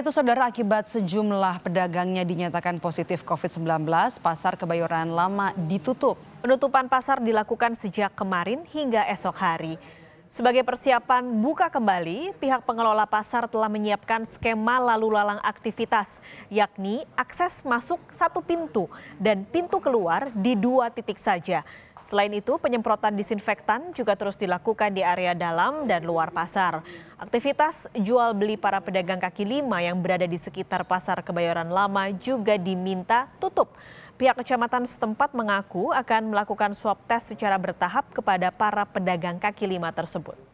Itu saudara akibat sejumlah pedagangnya dinyatakan positif COVID-19, pasar Kebayoran Lama ditutup. Penutupan pasar dilakukan sejak kemarin hingga esok hari. Sebagai persiapan buka kembali, pihak pengelola pasar telah menyiapkan skema lalu lalang aktivitas, yakni akses masuk satu pintu dan pintu keluar di dua titik saja. Selain itu, penyemprotan disinfektan juga terus dilakukan di area dalam dan luar pasar. Aktivitas jual beli para pedagang kaki lima yang berada di sekitar pasar Kebayoran Lama juga diminta tutup. Pihak kecamatan setempat mengaku akan melakukan swab tes secara bertahap kepada para pedagang kaki lima tersebut.